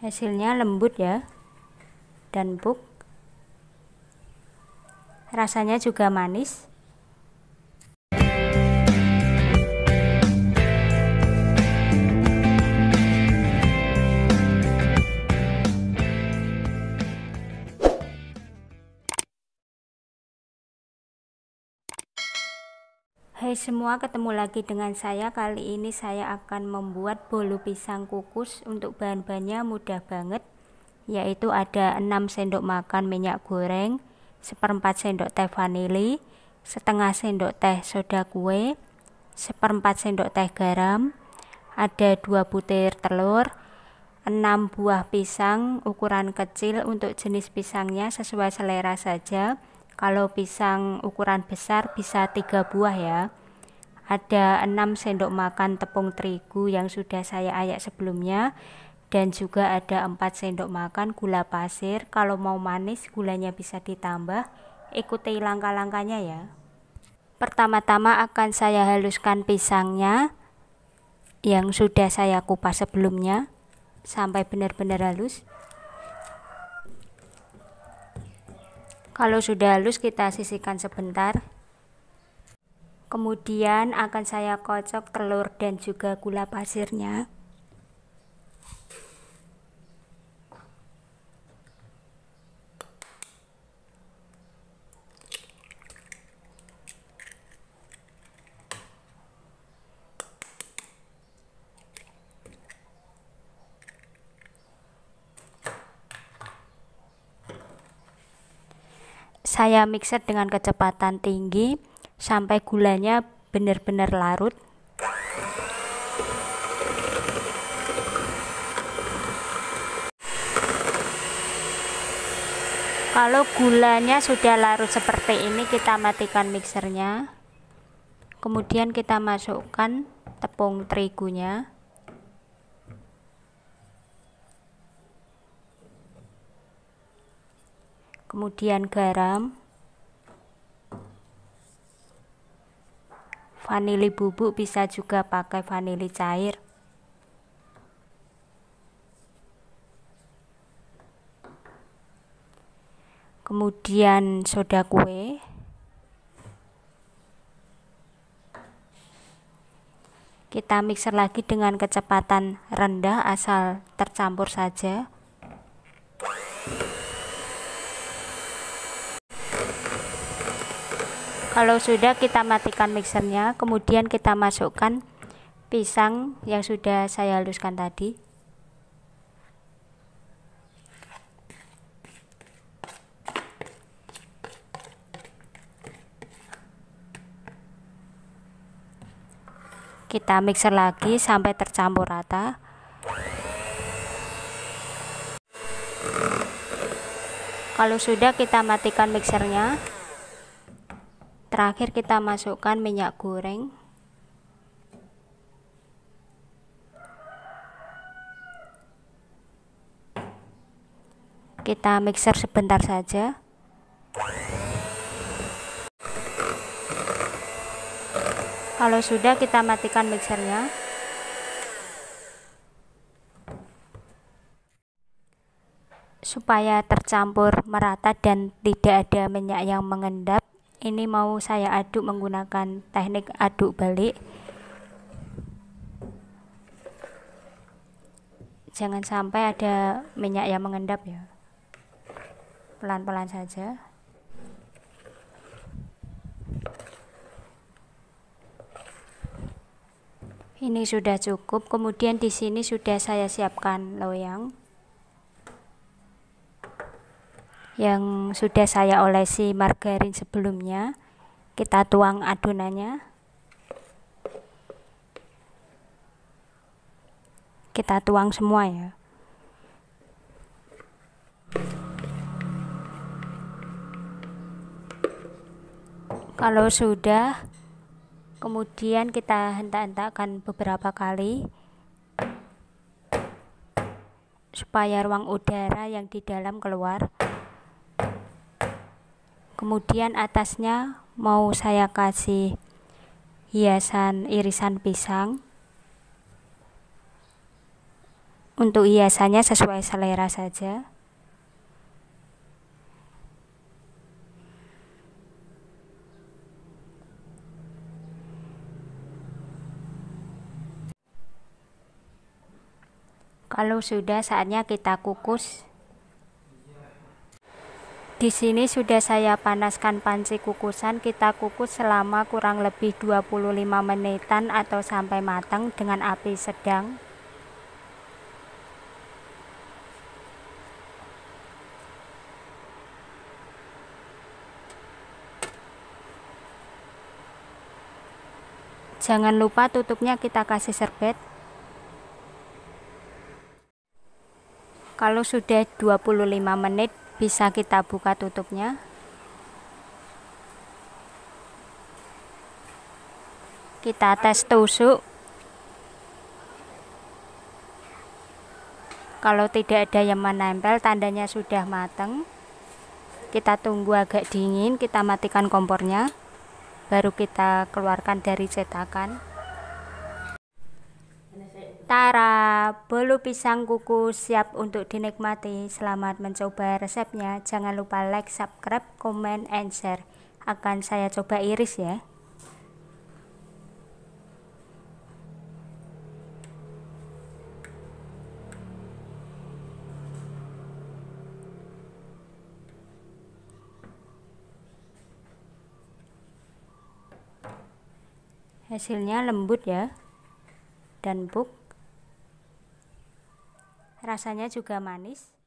hasilnya lembut ya dan buk rasanya juga manis Hai hey semua, ketemu lagi dengan saya. Kali ini saya akan membuat bolu pisang kukus. Untuk bahan-bahannya mudah banget, yaitu ada 6 sendok makan minyak goreng, seperempat sendok teh vanili, setengah sendok teh soda kue, seperempat sendok teh garam, ada 2 butir telur, 6 buah pisang ukuran kecil untuk jenis pisangnya sesuai selera saja kalau pisang ukuran besar bisa tiga buah ya. Ada 6 sendok makan tepung terigu yang sudah saya ayak sebelumnya dan juga ada 4 sendok makan gula pasir. Kalau mau manis gulanya bisa ditambah. Ikuti langkah-langkahnya ya. Pertama-tama akan saya haluskan pisangnya yang sudah saya kupas sebelumnya sampai benar-benar halus. Kalau sudah halus kita sisihkan sebentar. Kemudian akan saya kocok telur dan juga gula pasirnya. Saya mixer dengan kecepatan tinggi sampai gulanya benar-benar larut. Kalau gulanya sudah larut seperti ini, kita matikan mixernya. Kemudian kita masukkan tepung terigunya. kemudian garam, vanili bubuk bisa juga pakai vanili cair. Kemudian soda kue. Kita mixer lagi dengan kecepatan rendah asal tercampur saja. kalau sudah kita matikan mixernya kemudian kita masukkan pisang yang sudah saya haluskan tadi kita mixer lagi sampai tercampur rata kalau sudah kita matikan mixernya terakhir kita masukkan minyak goreng kita mixer sebentar saja kalau sudah kita matikan mixernya supaya tercampur merata dan tidak ada minyak yang mengendap ini mau saya aduk menggunakan teknik aduk balik jangan sampai ada minyak yang mengendap ya pelan-pelan saja ini sudah cukup kemudian di sini sudah saya siapkan loyang yang sudah saya olesi margarin sebelumnya kita tuang adonannya kita tuang semua ya kalau sudah kemudian kita hentak-hentakkan beberapa kali supaya ruang udara yang di dalam keluar Kemudian atasnya mau saya kasih hiasan irisan pisang. Untuk hiasannya sesuai selera saja. Kalau sudah saatnya kita kukus di sini sudah saya panaskan panci kukusan, kita kukus selama kurang lebih 25 menitan atau sampai matang dengan api sedang. Jangan lupa tutupnya kita kasih serbet. Kalau sudah 25 menit bisa kita buka tutupnya kita tes tusuk kalau tidak ada yang menempel tandanya sudah matang kita tunggu agak dingin kita matikan kompornya baru kita keluarkan dari cetakan Tara, Bolu pisang kuku siap untuk dinikmati. Selamat mencoba resepnya. Jangan lupa like, subscribe, comment, and share. Akan saya coba iris ya. hasilnya lembut ya dan buk rasanya juga manis